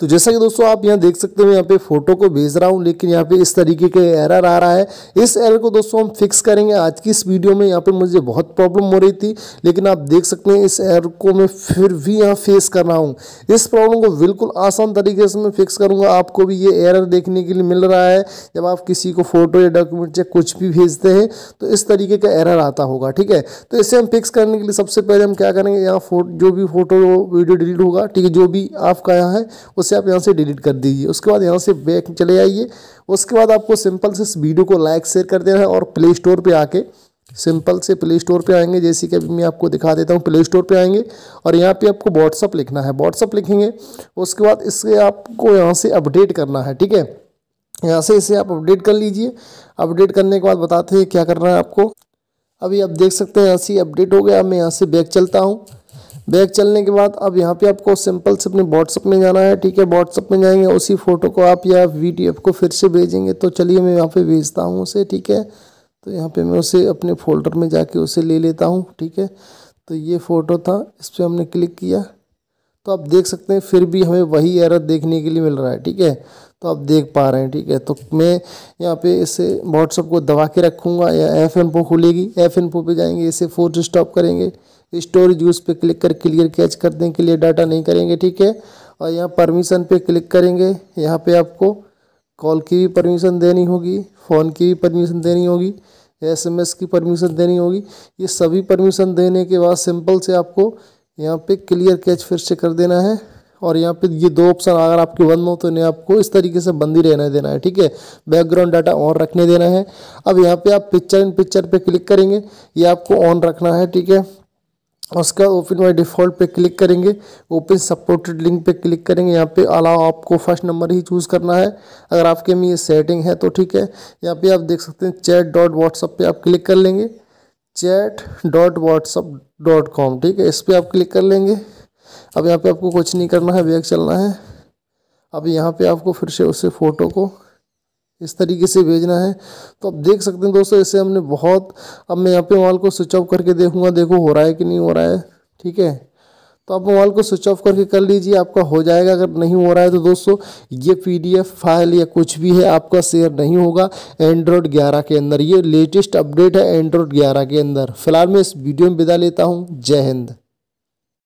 तो जैसा कि दोस्तों आप यहाँ देख सकते हो यहाँ पे फोटो को भेज रहा हूँ लेकिन यहाँ पे इस तरीके का एरर आ रहा है इस एरर को दोस्तों हम फिक्स करेंगे आज की इस वीडियो में यहाँ पे मुझे बहुत प्रॉब्लम हो रही थी लेकिन आप देख सकते हैं इस एरर को मैं फिर भी यहाँ फेस कर रहा हूँ इस प्रॉब्लम को बिल्कुल आसान तरीके से मैं फिक्स करूँगा आपको भी ये एरर देखने के लिए मिल रहा है जब आप किसी को फोटो या डॉक्यूमेंट या कुछ भी भेजते हैं तो इस तरीके का एरर आता होगा ठीक है तो इसे हम फिक्स करने के लिए सबसे पहले हम क्या करेंगे यहाँ फोटो जो भी फोटो वीडियो डिलीट होगा ठीक है जो भी आपका यहाँ है उस इसे आप यहाँ से डिलीट कर दीजिए उसके बाद यहाँ से बैक चले आइए उसके बाद आपको सिंपल से इस वीडियो को लाइक शेयर कर देना है और प्ले स्टोर पर आके सिंपल से प्ले स्टोर पर आएंगे जैसे कि अभी मैं आपको दिखा देता हूँ प्ले स्टोर पर आएंगे और यहाँ पे आपको व्हाट्सअप लिखना है व्हाट्सअप लिखेंगे उसके बाद इससे आपको यहाँ से अपडेट करना है ठीक है यहाँ से इसे आप अपडेट कर लीजिए अपडेट करने के बाद बताते हैं क्या करना है आपको अभी आप देख सकते हैं यहाँ से अपडेट हो गया मैं यहाँ से बैक चलता हूँ बैग चलने के बाद अब यहाँ पे आपको सिंपल से अपने व्हाट्सअप में जाना है ठीक है व्हाट्सअप में जाएंगे उसी फ़ोटो को आप या वी को फिर से भेजेंगे तो चलिए मैं यहाँ पे भेजता हूँ उसे ठीक है तो यहाँ पे मैं उसे अपने फोल्डर में जाके उसे ले लेता हूँ ठीक है तो ये फ़ोटो था इस पर हमने क्लिक किया तो आप देख सकते हैं फिर भी हमें वही एरर देखने के लिए मिल रहा है ठीक है तो आप देख पा रहे हैं ठीक है तो मैं यहाँ पे इसे व्हाट्सअप को दबा के रखूँगा या एफ एन पो खुलेगी एफ एन पो पर जाएंगे इसे फोर्स स्टॉप करेंगे स्टोरेज यूज पे क्लिक कर क्लियर कैच करने के लिए डाटा नहीं करेंगे ठीक है और यहाँ परमिशन पे क्लिक करेंगे यहाँ पे आपको कॉल की भी परमिशन देनी होगी फ़ोन की भी परमिशन देनी होगी एसएमएस की परमिशन देनी होगी ये सभी परमिशन देने के बाद सिंपल से आपको यहाँ पे क्लियर कैच फिर से कर देना है और यहाँ पे ये दो ऑप्शन अगर आपके बंद हो तो इन्हें आपको इस तरीके से बंदी रहने देना है ठीक है बैकग्राउंड डाटा ऑन रखने देना है अब यहाँ पे आप पिक्चर इन पिक्चर पे क्लिक करेंगे ये आपको ऑन रखना है ठीक है उसका ओपन बाई डिफ़ॉल्ट पे क्लिक करेंगे ओपन सपोर्टेड लिंक पे क्लिक करेंगे यहाँ पे अलाव आपको फर्स्ट नंबर ही चूज़ करना है अगर आपके में ये सेटिंग है तो ठीक है यहाँ पे आप देख सकते हैं चैट डॉट व्हाट्सअप पर आप क्लिक कर लेंगे chat dot WhatsApp dot com ठीक है इस पर आप क्लिक कर लेंगे अब यहाँ पे आपको कुछ नहीं करना है बैग चलना है अब यहाँ पे आपको फिर से उससे फ़ोटो को इस तरीके से भेजना है तो आप देख सकते हैं दोस्तों इसे हमने बहुत अब मैं यहाँ पे मोबाइल को स्विच ऑफ करके देखूंगा देखो हो रहा है कि नहीं हो रहा है ठीक है तो आप मोबाइल को स्विच ऑफ करके कर लीजिए आपका हो जाएगा अगर नहीं हो रहा है तो दोस्तों ये पीडीएफ फाइल या कुछ भी है आपका शेयर नहीं होगा एंड्रॉयड ग्यारह के अंदर ये लेटेस्ट अपडेट है एंड्रॉयड ग्यारह के अंदर फिलहाल मैं इस वीडियो में विदा लेता हूँ जय हिंद